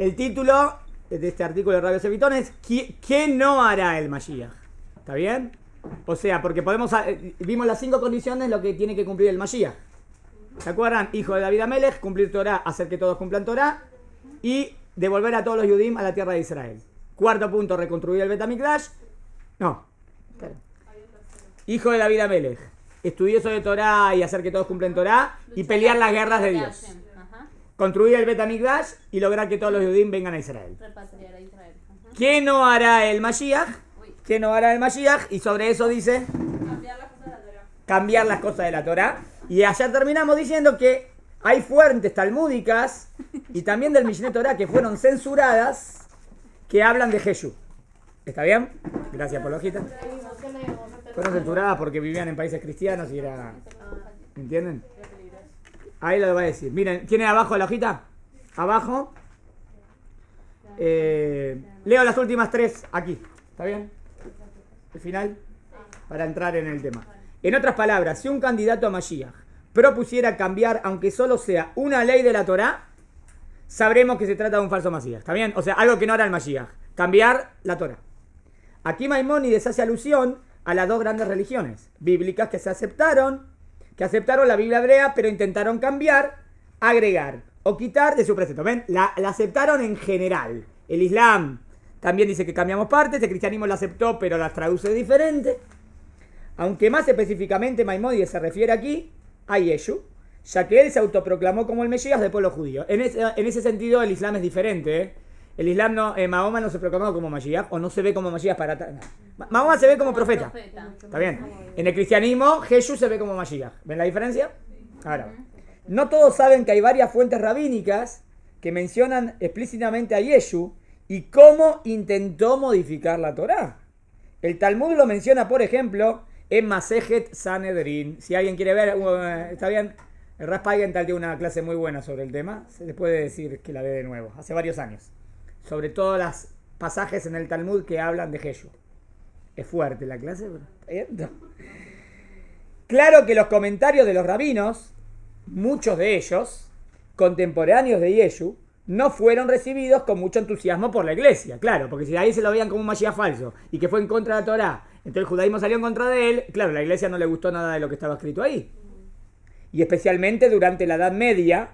El título de este artículo de Radio Sevitón es ¿Qué, no hará el Mashiach? ¿Está bien? O sea, porque podemos eh, vimos las cinco condiciones lo que tiene que cumplir el Mashiach. ¿Se acuerdan? Hijo de David Amelech, cumplir Torah, hacer que todos cumplan Torah y devolver a todos los Yudim a la tierra de Israel. Cuarto punto, reconstruir el Betamikdash. No. Hijo de David Amelech, estudioso de Torah y hacer que todos cumplan Torah y pelear las guerras de Dios construir el Betamigdash y lograr que todos los judíos vengan a Israel. Repatriar ¿Qué no hará el Mashiach? ¿Qué no hará el Mashiach? Y sobre eso dice... Cambiar las cosas de la Torah. Cambiar las cosas de la Torah. Y allá terminamos diciendo que hay fuentes talmúdicas y también del Mishne Torah que fueron censuradas que hablan de Jesús. ¿Está bien? Gracias por la hojita. Fueron censuradas porque vivían en países cristianos y era... Ah, ¿Entienden? Ahí lo va a decir. Miren, ¿tienen abajo la hojita? Abajo. Eh, leo las últimas tres aquí. ¿Está bien? El final. Para entrar en el tema. En otras palabras, si un candidato a Mashiach propusiera cambiar, aunque solo sea una ley de la Torah, sabremos que se trata de un falso Mashiach. ¿Está bien? O sea, algo que no hará el Mashiach. Cambiar la Torah. Aquí Maimónides hace alusión a las dos grandes religiones bíblicas que se aceptaron que aceptaron la Biblia hebrea, pero intentaron cambiar, agregar o quitar de su precepto. ¿Ven? La, aceptaron en general. El Islam también dice que cambiamos partes, el cristianismo la aceptó, pero las traduce diferente. Aunque más específicamente Maimónides se refiere aquí a Yeshu, ya que él se autoproclamó como el Mesías del pueblo judío. En ese, en ese sentido, el Islam es diferente, ¿eh? El Islam no, eh, Mahoma no se proclamó como Mashiach o no se ve como Mashiach para... No. Mahoma se ve como, profeta. ¿Está bien? En el cristianismo, Jesús se ve como Mashiach. ¿Ven la diferencia? Claro. no todos saben que hay varias fuentes rabínicas que mencionan explícitamente a Yeshu y cómo intentó modificar la Torá. El Talmud lo menciona, por ejemplo, en Masejet Sanedrin. Si alguien quiere ver, uh, está bien, el en tal dio una clase muy buena sobre el tema. Se les puede decir que la ve de nuevo, hace varios años sobre todo los pasajes en el Talmud que hablan de Jesús. Es fuerte la clase, Claro que los comentarios de los rabinos, muchos de ellos, contemporáneos de Yeshu, no fueron recibidos con mucho entusiasmo por la iglesia, claro, porque si ahí se lo veían como un Mashiach falso y que fue en contra de la Torá, entonces el judaísmo salió en contra de él, claro, la iglesia no le gustó nada de lo que estaba escrito ahí. Y especialmente durante la Edad Media,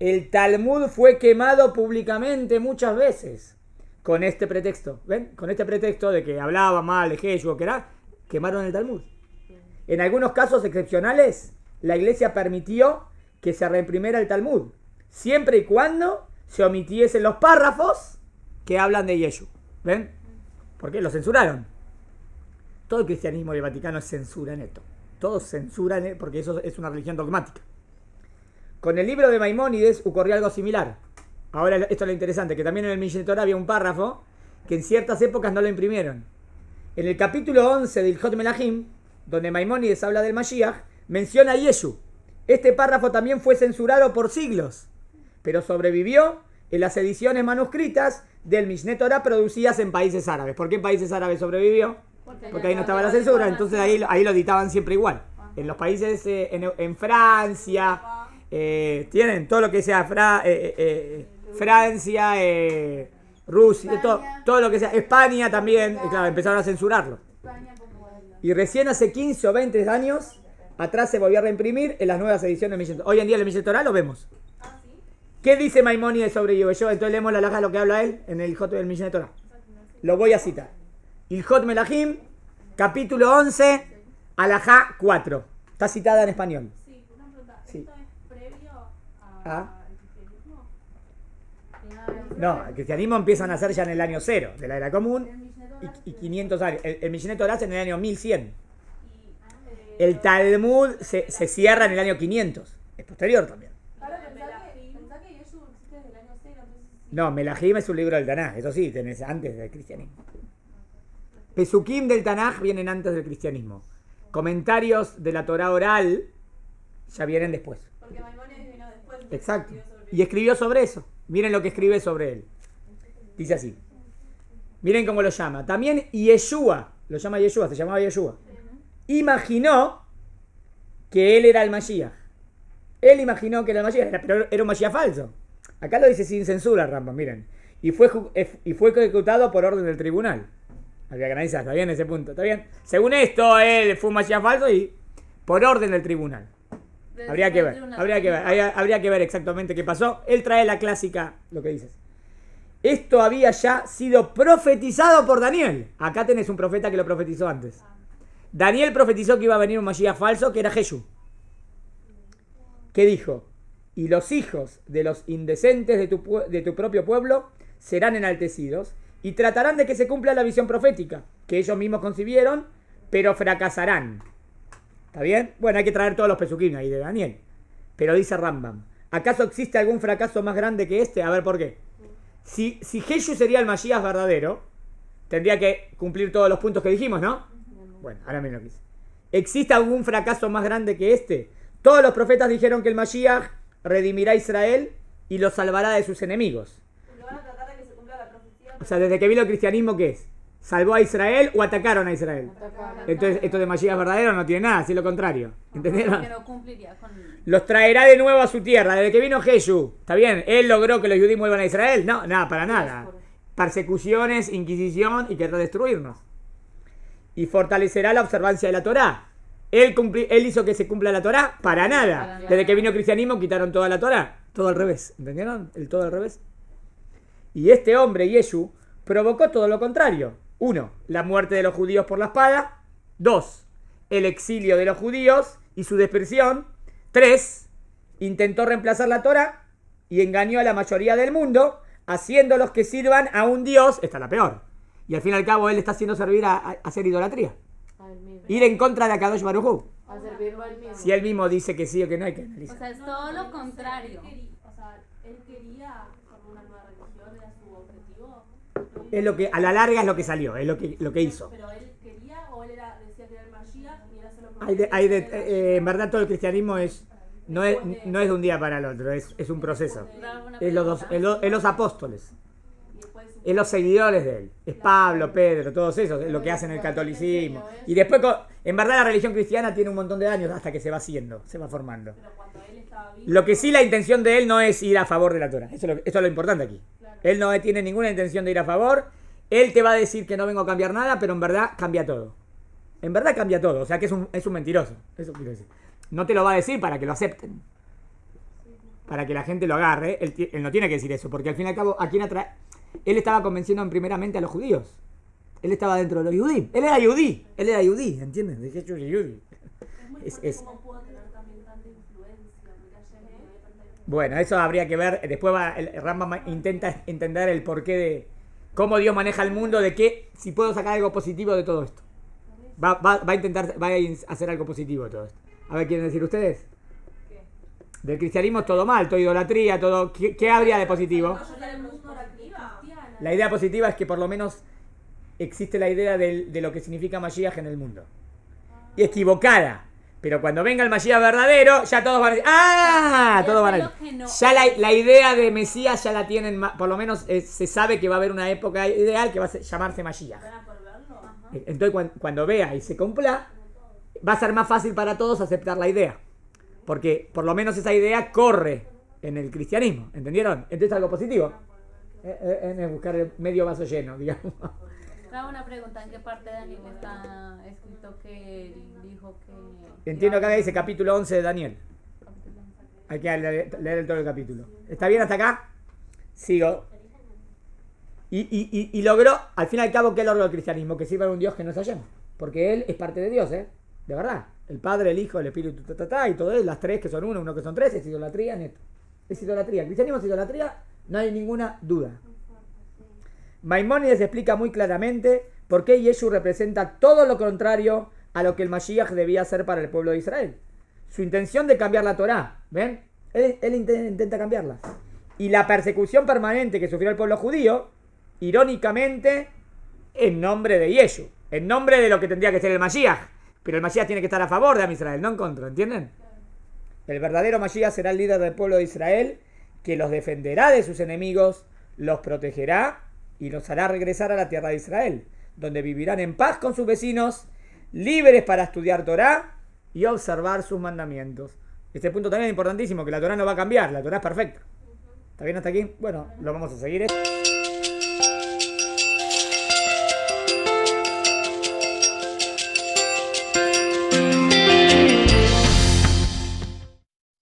el Talmud fue quemado públicamente muchas veces con este pretexto. ¿Ven? Con este pretexto de que hablaba mal, Jesús, que era, quemaron el Talmud. En algunos casos excepcionales, la iglesia permitió que se reimprimiera el Talmud, siempre y cuando se omitiesen los párrafos que hablan de Yeshua. ¿Ven? Porque lo censuraron. Todo el cristianismo y el Vaticano en esto. Todos censuran e-, porque eso es una religión dogmática. Con el libro de Maimónides ocurrió algo similar. Ahora, esto es lo interesante, que también en el Mishneh había un párrafo que en ciertas épocas no lo imprimieron. En el capítulo 11 del Hot Melahim, donde Maimónides habla del Mashiach, menciona a Yeshu. Este párrafo también fue censurado por siglos, pero sobrevivió en las ediciones manuscritas del Mishneh Torah producidas en países árabes. ¿Por qué en países árabes sobrevivió? Porque, ahí no estaba la censura, entonces ahí, lo editaban siempre igual. Ah. En los países, eh, en Francia, eh, tienen todo lo que sea eh, eh, Francia, Rusia, todo, lo que sea, España también, claro, empezaron a censurarlo. Y recién hace 15 o 20 años, atrás se volvió a reimprimir en las nuevas ediciones de Hoy en día el Millet Torah lo vemos. Ah, ¿Qué dice Maimonides sobre ello? Entonces leemos la laja lo que habla él en el Jot del Mishneh Torah. Lo voy a citar. Jot Melahim, capítulo 11, alajá 4. Está citada en español. ¿Ah? No, el cristianismo empiezan a nacer ya en el año cero de la era común y, 500 años. El, el Mishneh en el año 1100. El Talmud se, cierra en el año 500. Es posterior también. No, Melahim es un libro del Tanaj. Eso sí, tenés antes del cristianismo. Pesukim del Tanaj vienen antes del cristianismo. Comentarios de la Torah oral ya vienen después. Porque Exacto. Y escribió sobre eso. Miren lo que escribe sobre él. Dice así. Miren cómo lo llama. También Yeshua. Lo llama Yeshua, se llamaba Yeshua. Imaginó que él era el Mashiach. Él imaginó que era el Mashiach, pero era un Mashiach falso. Acá lo dice sin censura, Ramba, miren. Y fue, eh, y fue ejecutado por orden del tribunal. Había analizar, está bien ese punto, está bien. Según esto, él fue un Mashiach falso y por orden del tribunal. Habría que ver, habría que ver, habría, que ver exactamente qué pasó. Él trae la clásica, lo que dices. Esto había ya sido profetizado por Daniel. Acá tenés un profeta que lo profetizó antes. Daniel profetizó que iba a venir un magia falso, que era Jesús. ¿Qué dijo? Y los hijos de los indecentes de de tu propio pueblo serán enaltecidos y tratarán de que se cumpla la visión profética que ellos mismos concibieron, pero fracasarán. ¿Está bien? Bueno, hay que traer todos los pesuquinos ahí de Daniel. Pero dice Rambam, ¿acaso existe algún fracaso más grande que este? A ver, ¿por qué? Si, si Jesús sería el Mashiach verdadero, tendría que cumplir todos los puntos que dijimos, ¿no? Bueno, ahora me lo quise. ¿Existe algún fracaso más grande que este? Todos los profetas dijeron que el Mashiach redimirá a Israel y lo salvará de sus enemigos. O sea, desde que vino el cristianismo, ¿qué es? salvó a Israel o atacaron a Israel. Entonces, esto de magia verdadero no tiene nada, es lo contrario. ¿Entendieron? Los traerá de nuevo a su tierra, desde que vino Jesús. ¿Está bien? ¿Él logró que los judíos vuelvan a Israel? No, nada, para nada. Persecuciones, inquisición y querrá destruirnos. Y fortalecerá la observancia de la Torá. Él, él hizo que se cumpla la Torá para nada. desde que vino el cristianismo quitaron toda la Torá. Todo al revés. ¿Entendieron? El todo al revés. Y este hombre, Yeshu, provocó todo lo contrario uno, La muerte de los judíos por la espada. Dos, El exilio de los judíos y su dispersión. Tres, Intentó reemplazar la Torah y engañó a la mayoría del mundo, haciéndolos que sirvan a un Dios. Esta es la peor. Y al fin y al cabo, él está haciendo servir a, hacer idolatría. Ir en contra de Akadosh Baruj Si él mismo dice que sí o que no, hay que analizar. O sea, es todo lo contrario. O sea, él quería formar una nueva religión, era su objetivo. Es lo que, a la larga es lo que salió, es lo que, lo que hizo. Pero él quería o él decía que era En verdad todo el cristianismo es no es, no es de un día para el otro, es, un proceso. Es los, los, apóstoles, es los seguidores de él, es Pablo, Pedro, todos esos, es lo que hacen el catolicismo. Y después, en verdad, la religión cristiana tiene un montón de años hasta que se va haciendo, se va formando. Lo que sí, la intención de él no es ir a favor de la Torah, eso es lo importante aquí él no tiene ninguna intención de ir a favor, él te va a decir que no vengo a cambiar nada, pero en verdad cambia todo. En verdad cambia todo, o sea que es un, mentiroso. Eso quiero decir. No te lo va a decir para que lo acepten. Para que la gente lo agarre. Él, no tiene que decir eso, porque al fin y al cabo, ¿a quién atrae? Él estaba convenciendo primeramente a los judíos. Él estaba dentro de los judíos. Él era judí. Él era judí, ¿entiendes? Dije, yo judí. Es, bueno, eso habría que ver. Después va, el Rambam intenta entender el porqué de cómo Dios maneja el mundo, de qué, si puedo sacar algo positivo de todo esto. Va, va, va a intentar, va a hacer algo positivo de todo esto. A ver, ¿quieren decir ustedes? Del cristianismo todo mal, toda idolatría, todo. ¿Qué, habría de positivo? La idea positiva es que por lo menos existe la idea de, lo que significa Mashiach en el mundo. Y equivocada, pero cuando venga el Mesías verdadero, ya todos van a decir, ¡ah! Todos van a decir. Ya la, idea de Mesías ya la tienen, por lo menos eh, se sabe que va a haber una época ideal que va a llamarse Mesías. Eh, entonces cuando, vea y se cumpla, va a ser más fácil para todos aceptar la idea. Porque por lo menos esa idea corre en el cristianismo, ¿entendieron? Entonces algo positivo. Eh, en buscar el medio vaso lleno, digamos. Claro, una pregunta, ¿en qué parte de Daniel está escrito que dijo que... Entiendo que acá dice capítulo 11 de Daniel. Hay que leer, el todo el capítulo. ¿Está bien hasta acá? Sigo. Y, y, logró, al fin y al cabo, ¿qué logró el cristianismo? Que sirva a un Dios que no es Porque él es parte de Dios, ¿eh? De verdad. El Padre, el Hijo, el Espíritu, ta, ta, ta, y todo eso, las tres que son uno, uno que son tres, es idolatría, neto. Es idolatría. El cristianismo es idolatría, no hay ninguna duda. Maimónides explica muy claramente por qué Yeshu representa todo lo contrario a lo que el Mashiach debía hacer para el pueblo de Israel. Su intención de cambiar la Torah, ¿ven? Él, intenta cambiarla. Y la persecución permanente que sufrió el pueblo judío, irónicamente, en nombre de Yeshu, en nombre de lo que tendría que ser el Mashiach. Pero el Mashiach tiene que estar a favor de Israel, no en contra, ¿entienden? El verdadero Mashiach será el líder del pueblo de Israel, que los defenderá de sus enemigos, los protegerá y los hará regresar a la tierra de Israel, donde vivirán en paz con sus vecinos, libres para estudiar Torah y observar sus mandamientos. Este punto también es importantísimo, que la Torah no va a cambiar, la Torah es perfecta. ¿Está bien hasta aquí? Bueno, lo vamos a seguir.